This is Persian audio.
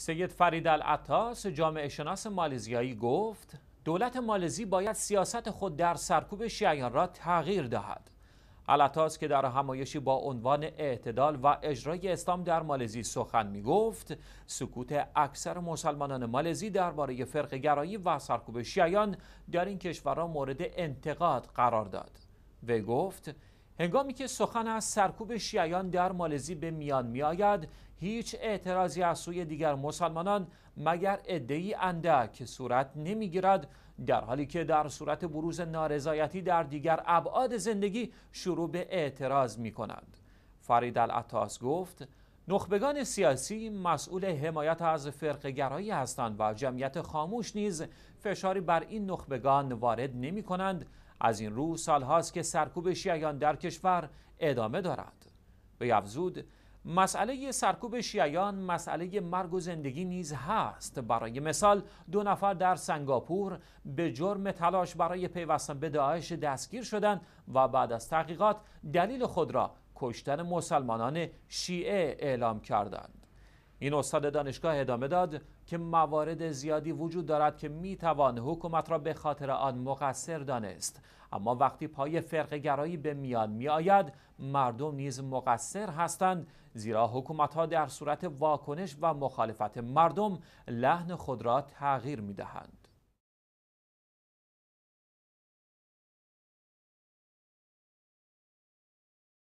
سید فرید العطاس جامعه شناس مالزیایی گفت دولت مالزی باید سیاست خود در سرکوب شیعیان را تغییر دهد العطاس که در همایشی با عنوان اعتدال و اجرای اسلام در مالزی سخن می گفت سکوت اکثر مسلمانان مالزی درباره فرق گرایی و سرکوب شیعیان در این کشورها مورد انتقاد قرار داد و گفت هنگامی که سخن از سرکوب شیعیان در مالزی به میان می آید هیچ اعتراضی از سوی دیگر مسلمانان مگر ادعی اندک صورت نمیگیرد در حالی که در صورت بروز نارضایتی در دیگر ابعاد زندگی شروع به اعتراض می کنند فرید العطاس گفت نخبگان سیاسی مسئول حمایت از فرقگرایی هستند و جمعیت خاموش نیز فشاری بر این نخبگان وارد نمی کنند از این رو سالهاست که سرکوب شیعیان در کشور ادامه دارد به افزود مسئله سرکوب شیعیان مسئله مرگ و زندگی نیز هست برای مثال دو نفر در سنگاپور به جرم تلاش برای پیوستن به داعش دستگیر شدند و بعد از تحقیقات دلیل خود را کشتن مسلمانان شیعه اعلام کردند این استاد دانشگاه ادامه داد که موارد زیادی وجود دارد که می توان حکومت را به خاطر آن مقصر دانست اما وقتی پای فرق گرایی به میان می آید مردم نیز مقصر هستند زیرا حکومت ها در صورت واکنش و مخالفت مردم لحن خود را تغییر می دهند.